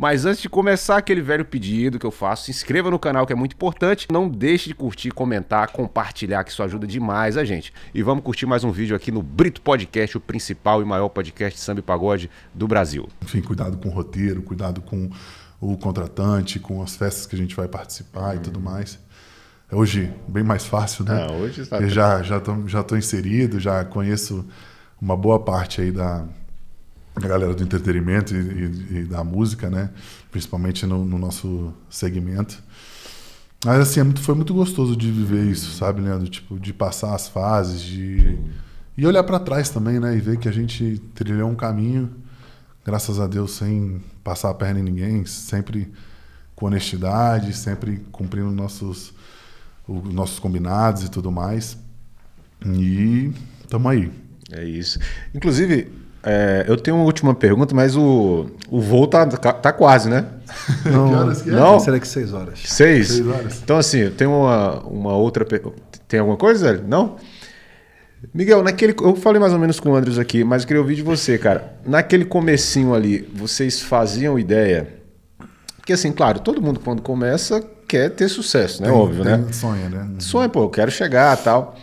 Mas antes de começar, aquele velho pedido que eu faço, se inscreva no canal que é muito importante. Não deixe de curtir, comentar, compartilhar, que isso ajuda demais a gente. E vamos curtir mais um vídeo aqui no Brito Podcast, o principal e maior podcast de samba e pagode do Brasil. Enfim, cuidado com o roteiro, cuidado com o contratante, com as festas que a gente vai participar hum. e tudo uhum. mais. É hoje, bem mais fácil, né? É, hoje está... Eu tá já, já, tô, já tô inserido, já conheço uma boa parte aí da, a galera do entretenimento e, e, e da música, né? Principalmente no, no, nosso segmento. Mas assim, é muito, foi muito gostoso de viver Sim. isso, sabe, Leandro? Tipo, de passar as fases, de. Sim. E olhar para trás também, né? E ver que a gente trilhou um caminho, graças a Deus, sem passar a perna em ninguém, sempre com honestidade, sempre cumprindo nossos, os nossos combinados e tudo mais. E tamo aí. É isso. Inclusive, é, eu tenho uma última pergunta, mas o, o voo tá, tá, tá quase, né? Não, que horas que é? Não? Será que seis horas? Seis? seis horas. Então, assim, tem uma, uma outra. Tem alguma coisa, Zé? Não? Miguel, naquele. Eu falei mais ou menos com o Andrews aqui, mas eu queria ouvir de você, cara. Naquele comecinho ali, vocês faziam ideia. Porque, assim, claro, todo mundo quando começa quer ter sucesso, né? Tem, Óbvio, tem né? Sonha, né? Sonha, pô, eu quero chegar tal.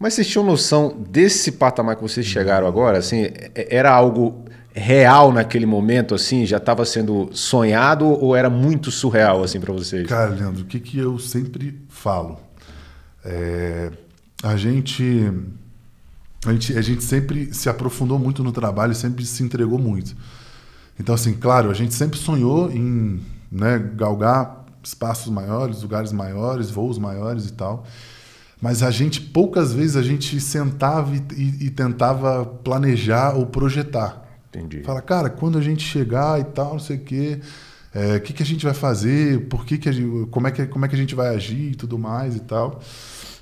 Mas vocês tinham noção desse patamar que vocês chegaram agora? Assim, é, era algo real naquele momento, assim? Já estava sendo sonhado ou era muito surreal, assim, para vocês? Cara, Leandro, o que, que eu sempre falo? É, a gente... A gente, a gente sempre se aprofundou muito no trabalho, sempre se entregou muito. Então, assim, claro, a gente sempre sonhou em né, galgar espaços maiores, lugares maiores, voos maiores e tal. Mas a gente, poucas vezes, a gente sentava e, e, e tentava planejar ou projetar. Entendi. Fala, cara, quando a gente chegar e tal, não sei o quê, é, o é, que, que a gente vai fazer, por que, que gente, como, é que, como é que a gente vai agir e tudo mais e tal.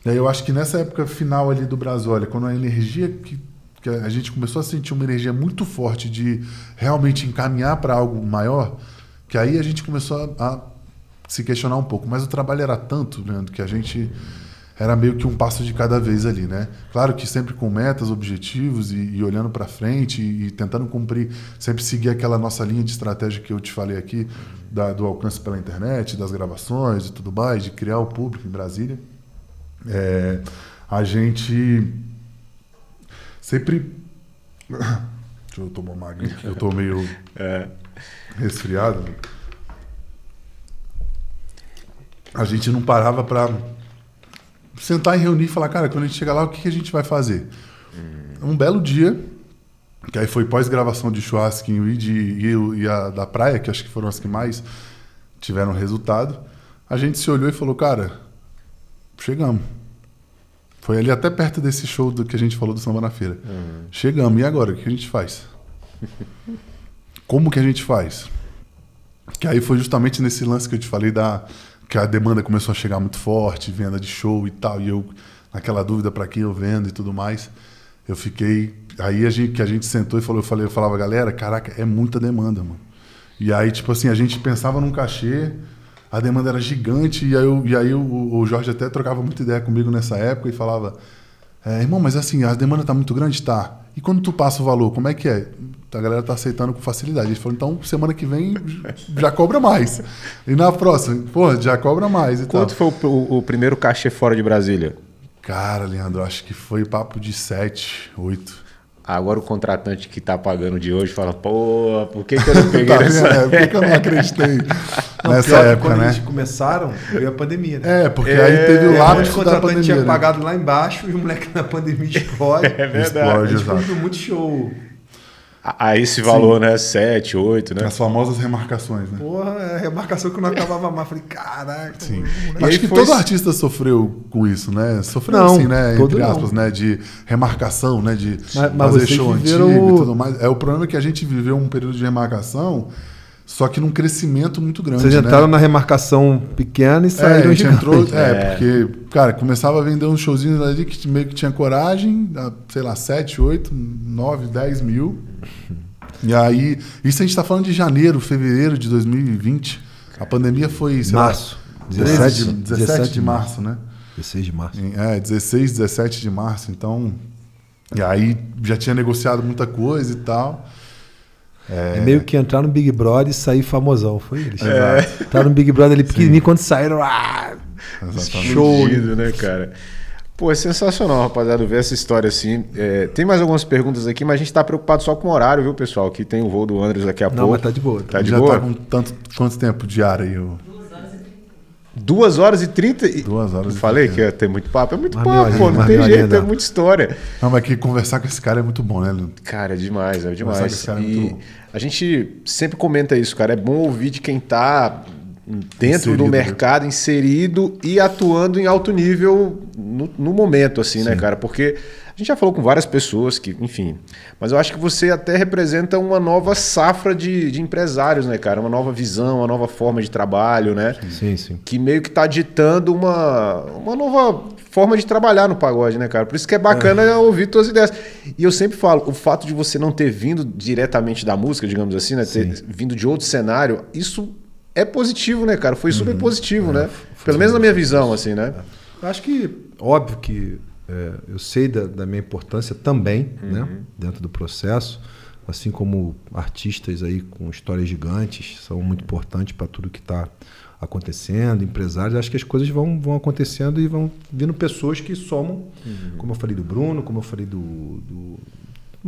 E aí eu acho que nessa época final ali do Brasólia, quando a energia que, que a gente começou a sentir uma energia muito forte de realmente encaminhar para algo maior, que aí a gente começou a, a, se questionar um pouco. Mas o trabalho era tanto, Leandro, que a gente era meio que um passo de cada vez ali, né? Claro que sempre com metas, objetivos e, e olhando para frente e, e, tentando cumprir, sempre seguir aquela nossa linha de estratégia que eu te falei aqui, da, do alcance pela internet, das gravações e tudo mais, de criar o público em Brasília. É, a gente sempre. Deixa eu tomar uma eu tô meio é. resfriado. A gente não parava para sentar e reunir e falar, cara, quando a gente chegar lá, o que, que a gente vai fazer? Um belo dia, que aí foi pós-gravação de churrasquinho e, de, e, e a da praia, que acho que foram as que mais tiveram resultado, a gente se olhou e falou, cara, chegamos. Foi ali até perto desse show do que a gente falou do Samba na Feira. Uhum. Chegamos, e agora? O que a gente faz? Como que a gente faz? Que aí foi justamente nesse lance que eu te falei da, que a demanda começou a chegar muito forte, venda de show e tal, e eu naquela dúvida para quem eu vendo e tudo mais, eu fiquei aí a gente que a gente sentou e falou, eu falei, eu falava galera, caraca, é muita demanda, mano. E aí tipo assim a gente pensava num cachê, a demanda era gigante e aí, eu, e aí o, o Jorge até trocava muita ideia comigo nessa época e falava, é, irmão, mas assim a demanda tá muito grande, tá? E quando tu passa o valor, como é que é? a galera tá aceitando com facilidade. Eles falou, então semana que vem já cobra mais. E na próxima, pô, já cobra mais. E Quanto tal. foi o, o, primeiro cachê fora de Brasília? Cara, Leandro, acho que foi papo de 7, 8. Agora o contratante que tá pagando de hoje fala, pô, por que, que eu não tá peguei tá nessa época? Por que eu não acreditei não, nessa pior, época, quando né? eles começaram, veio a pandemia, né? É, porque é, aí teve o lápis é, O contratante tinha né? pagado lá embaixo e o moleque na pandemia explode. É verdade. Explode, a gente muito show a, esse valor, Sim. né? 7, 8, né? As famosas remarcações, né? Porra, é remarcação que não acabava mais. Falei, caraca. Sim. E Acho que foi... todo artista sofreu com isso, né? Sofreu não, assim, né? Entre aspas, não. né? De remarcação, né? De mas, mas fazer show antigo e tudo mais. É, o problema é que a gente viveu um período de remarcação só que num crescimento muito grande. Vocês né? entraram né? na remarcação pequena e é, saíram é, a gente entrou, é, é, porque, cara, começava a vender uns showzinhos ali que meio que tinha coragem, sei lá, 7, 8, 9, 10 mil. E aí, isso a gente está falando de janeiro, fevereiro de 2020. A pandemia foi, sei março, lá, 17, de, 17, 17 de março, né? 16 de março. É, 16, 17 de março. Então, e aí já tinha negociado muita coisa e tal. É. é. meio que entrar no Big Brother e sair famosão. Foi ele É. Entrar tá no Big Brother ali pequenininho, quando saíram. Ah, show! Né, né, cara? Pô, é sensacional, rapaziada, ver essa história assim. É, tem mais algumas perguntas aqui, mas a gente está preocupado só com o horário, viu, pessoal? Que tem o voo do Andres daqui a pouco. Não, mas tá de boa. Tá, tá de Já tá boa? tá com tanto, quanto tempo ar aí? Eu... 2 horas e 30. 2 horas e Falei 30. que ia ter muito papo. É muito mas papo, pô, não tem jeito, é muita história. Não, mas que conversar com esse cara é muito bom, né, Leandro? Cara, é demais, é demais. Conversar com esse cara é muito bom. A gente sempre comenta isso, cara. É bom ouvir de quem tá dentro inserido, do né? mercado, inserido e atuando em alto nível no, no momento, assim, né, Sim. né, cara? Porque gente já falou com várias pessoas que, enfim. Mas eu acho que você até representa uma nova safra de, de empresários, né, cara? Uma nova visão, uma nova forma de trabalho, né? Sim, sim. Que meio que está ditando uma, uma nova forma de trabalhar no pagode, né, cara? Por isso que é bacana é. ouvir tuas ideias. E eu sempre falo, o fato de você não ter vindo diretamente da música, digamos assim, né? Ter sim. vindo de outro cenário, isso é positivo, né, cara? Foi super uhum. positivo, é. né? Pelo menos na minha visão, assim, né? Acho que, óbvio que é, eu sei da, da, minha importância também né, uhum. né, dentro do processo, assim como artistas aí com histórias gigantes são muito uhum. importantes para tudo que está acontecendo, empresários, acho que as coisas vão, vão acontecendo e vão vindo pessoas que somam, uhum. como eu falei do Bruno, como eu falei do, do